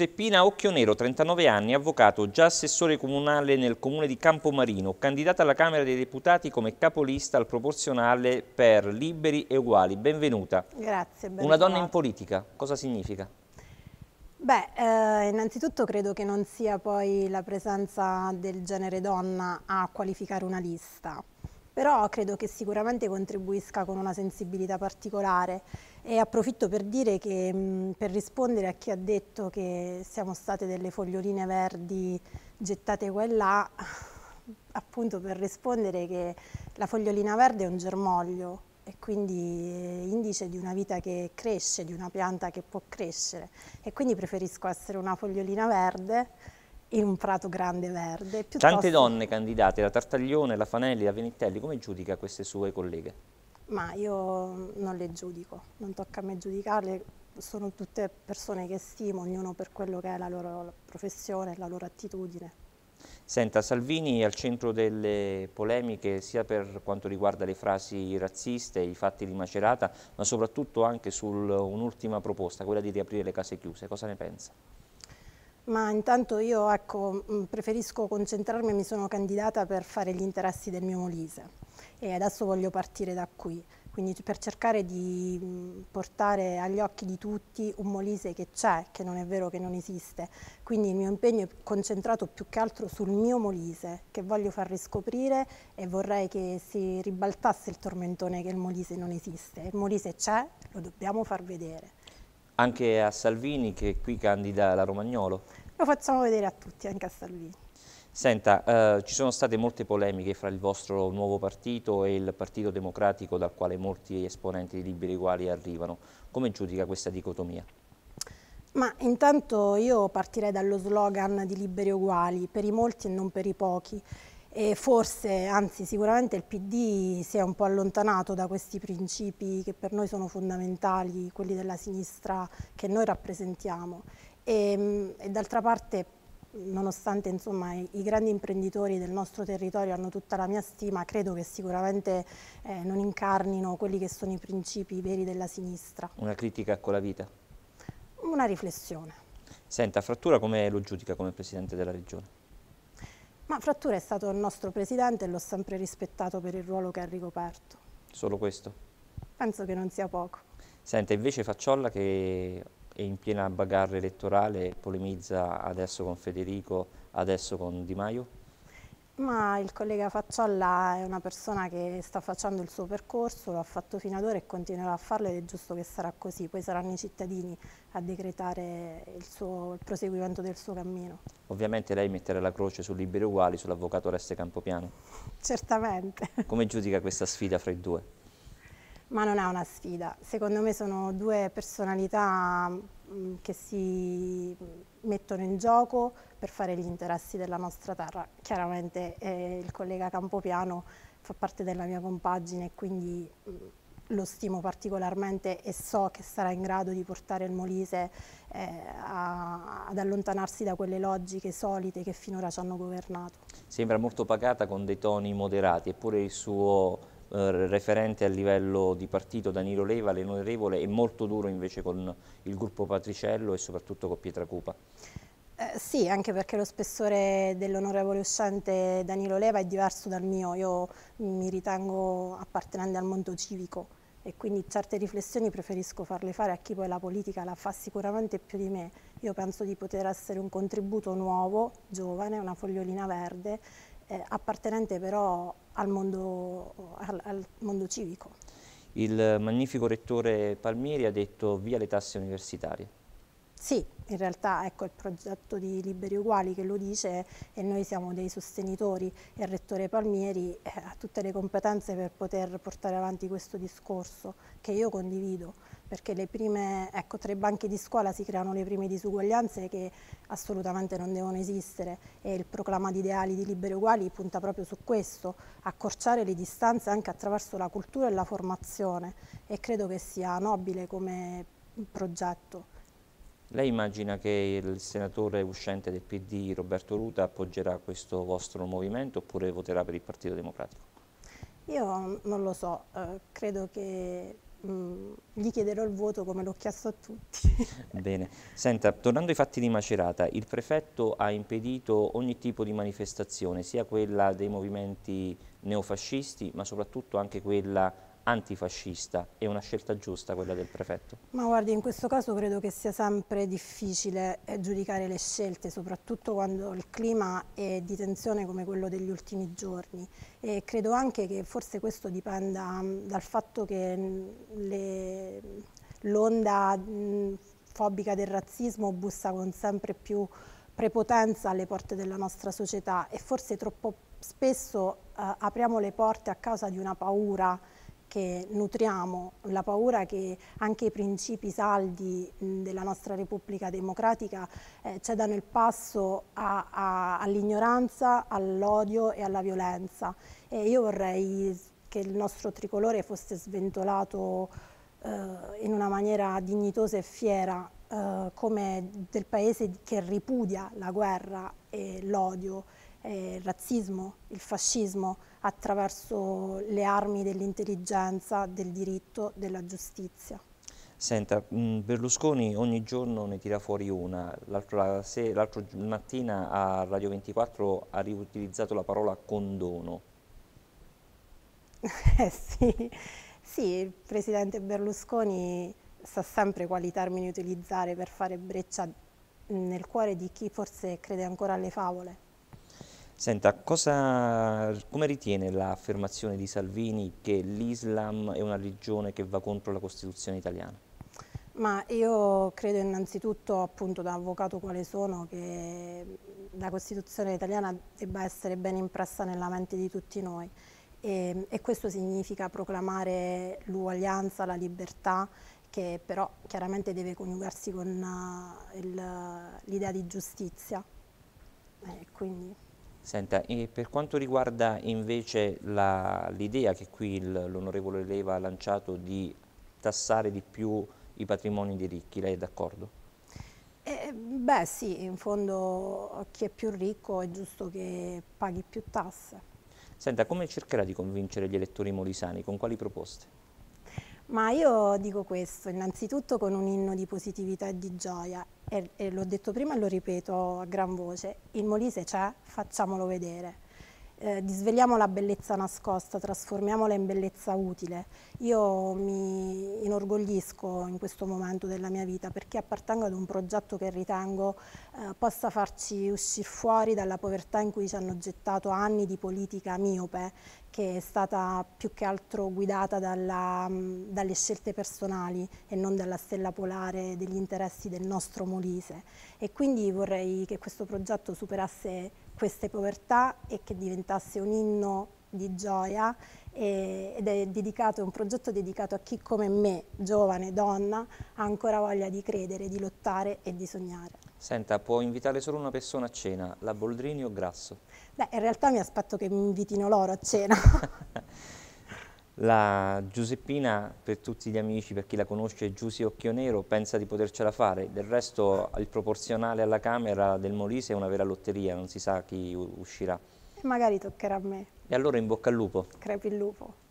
Giuseppina Occhionero, 39 anni, avvocato, già assessore comunale nel comune di Campomarino, candidata alla Camera dei Deputati come capolista al proporzionale per Liberi e Uguali. Benvenuta. Grazie. Ben Una donna in politica, cosa significa? Beh, eh, innanzitutto credo che non sia poi la presenza del genere donna a qualificare una lista, però credo che sicuramente contribuisca con una sensibilità particolare e approfitto per dire che per rispondere a chi ha detto che siamo state delle foglioline verdi gettate qua e là, appunto per rispondere che la fogliolina verde è un germoglio e quindi eh, indice di una vita che cresce, di una pianta che può crescere e quindi preferisco essere una fogliolina verde in un prato grande verde. Piuttosto... Tante donne candidate, la Tartaglione, la Fanelli, la Venitelli, come giudica queste sue colleghe? ma io non le giudico, non tocca a me giudicarle, sono tutte persone che stimo, ognuno per quello che è la loro professione, la loro attitudine. Senta, Salvini è al centro delle polemiche sia per quanto riguarda le frasi razziste, i fatti di Macerata, ma soprattutto anche su un'ultima proposta, quella di riaprire le case chiuse. Cosa ne pensa? Ma intanto io ecco, preferisco concentrarmi, mi sono candidata per fare gli interessi del mio Molise e adesso voglio partire da qui. Quindi per cercare di portare agli occhi di tutti un Molise che c'è, che non è vero che non esiste. Quindi il mio impegno è concentrato più che altro sul mio Molise, che voglio far riscoprire e vorrei che si ribaltasse il tormentone che il Molise non esiste. Il Molise c'è, lo dobbiamo far vedere. Anche a Salvini che qui candida la Romagnolo? Lo facciamo vedere a tutti, anche a Salvini. Senta, eh, ci sono state molte polemiche fra il vostro nuovo partito e il Partito Democratico dal quale molti esponenti di Liberi Uguali arrivano. Come giudica questa dicotomia? Ma intanto io partirei dallo slogan di Liberi Uguali, per i molti e non per i pochi. E forse, anzi sicuramente il PD si è un po' allontanato da questi principi che per noi sono fondamentali, quelli della sinistra che noi rappresentiamo. E, ehm, e d'altra parte nonostante insomma, i grandi imprenditori del nostro territorio hanno tutta la mia stima, credo che sicuramente eh, non incarnino quelli che sono i principi veri della sinistra. Una critica con la vita? Una riflessione. Senta, Frattura come lo giudica come Presidente della Regione? Ma Frattura è stato il nostro Presidente e l'ho sempre rispettato per il ruolo che ha ricoperto. Solo questo? Penso che non sia poco. Senta, invece Facciolla che è in piena bagarre elettorale, polemizza adesso con Federico, adesso con Di Maio? Ma il collega Facciolla è una persona che sta facendo il suo percorso, lo ha fatto fino ad ora e continuerà a farlo ed è giusto che sarà così, poi saranno i cittadini a decretare il, suo, il proseguimento del suo cammino. Ovviamente lei metterà la croce su Liberi Uguali, sull'avvocato Oreste Campopiano? Certamente. Come giudica questa sfida fra i due? ma non è una sfida. Secondo me sono due personalità mm, che si mettono in gioco per fare gli interessi della nostra terra. Chiaramente eh, il collega Campopiano fa parte della mia compagine e quindi mm, lo stimo particolarmente e so che sarà in grado di portare il Molise eh, a, ad allontanarsi da quelle logiche solite che finora ci hanno governato. Sembra molto pacata con dei toni moderati, eppure il suo eh, referente a livello di partito Danilo Leva, l'onorevole, e molto duro invece con il gruppo Patriciello e soprattutto con Pietra Cupa. Eh, sì, anche perché lo spessore dell'onorevole uscente Danilo Leva è diverso dal mio, io mi ritengo appartenente al mondo civico e quindi certe riflessioni preferisco farle fare a chi poi la politica la fa sicuramente più di me. Io penso di poter essere un contributo nuovo, giovane, una fogliolina verde eh, appartenente però al mondo, al, al mondo civico. Il magnifico rettore Palmieri ha detto via le tasse universitarie. Sì, in realtà ecco il progetto di Liberi Uguali che lo dice e noi siamo dei sostenitori e il rettore Palmieri eh, ha tutte le competenze per poter portare avanti questo discorso che io condivido perché le prime, ecco, tra i banchi di scuola si creano le prime disuguaglianze che assolutamente non devono esistere e il proclama di ideali di Liberi Uguali punta proprio su questo, accorciare le distanze anche attraverso la cultura e la formazione e credo che sia nobile come progetto. Lei immagina che il senatore uscente del PD, Roberto Ruta, appoggerà questo vostro movimento oppure voterà per il Partito Democratico? Io non lo so, eh, credo che mh, mm, gli chiederò il voto come l'ho chiesto a tutti. Bene, senta, tornando ai fatti di Macerata, il prefetto ha impedito ogni tipo di manifestazione, sia quella dei movimenti neofascisti ma soprattutto anche quella antifascista è una scelta giusta quella del prefetto? Ma guardi, in questo caso credo che sia sempre difficile eh, giudicare le scelte, soprattutto quando il clima è di tensione come quello degli ultimi giorni e credo anche che forse questo dipenda mm, dal fatto che mm, l'onda mm, fobica del razzismo bussa con sempre più prepotenza alle porte della nostra società e forse troppo spesso eh, apriamo le porte a causa di una paura che nutriamo la paura che anche i principi saldi della nostra Repubblica Democratica eh, cedano il passo all'ignoranza, all'odio e alla violenza. E io vorrei che il nostro tricolore fosse sventolato eh, in una maniera dignitosa e fiera eh, come del paese che ripudia la guerra e l'odio eh, il razzismo, il fascismo, attraverso le armi dell'intelligenza, del diritto, della giustizia. Senta, mm, Berlusconi ogni giorno ne tira fuori una, l'altro mattina a Radio 24 ha riutilizzato la parola condono. Eh sì. sì, il presidente Berlusconi sa sempre quali termini utilizzare per fare breccia nel cuore di chi forse crede ancora alle favole. Senta, cosa, come ritiene l'affermazione di Salvini che l'Islam è una religione che va contro la Costituzione italiana? Ma io credo innanzitutto, appunto da avvocato quale sono, che la Costituzione italiana debba essere ben impressa nella mente di tutti noi e, e questo significa proclamare l'uguaglianza, la libertà che però chiaramente deve coniugarsi con uh, l'idea di giustizia. Eh, quindi... Senta, e per quanto riguarda invece l'idea che qui l'onorevole Leva ha lanciato di tassare di più i patrimoni dei ricchi, lei è d'accordo? Eh, beh sì, in fondo chi è più ricco è giusto che paghi più tasse. Senta, come cercherà di convincere gli elettori molisani? Con quali proposte? Ma io dico questo, innanzitutto con un inno di positività e di gioia, e, e l'ho detto prima e lo ripeto a gran voce, il Molise c'è, facciamolo vedere. Eh, disvegliamo la bellezza nascosta, trasformiamola in bellezza utile. Io mi, inorgoglisco in questo momento della mia vita perché appartengo ad un progetto che ritengo eh, possa farci uscire fuori dalla povertà in cui ci hanno gettato anni di politica miope che è stata più che altro guidata dalla, mm, dalle scelte personali e non dalla stella polare degli interessi del nostro Molise e quindi vorrei che questo progetto superasse queste povertà e che diventasse un inno di gioia e, ed è, dedicato, un progetto dedicato a chi come me, giovane, donna, ha ancora voglia di credere, di lottare e di sognare. Senta, può invitare solo una persona a cena, la Boldrini o Grasso? Beh, in realtà mi aspetto che mi invitino loro a cena. La Giuseppina, per tutti gli amici, per chi la conosce, Giusy Occhio Nero, pensa di potercela fare. Del resto il proporzionale alla Camera del Molise è una vera lotteria, non si sa chi uscirà. E magari toccherà a me. E allora in bocca al lupo. Crepi il lupo.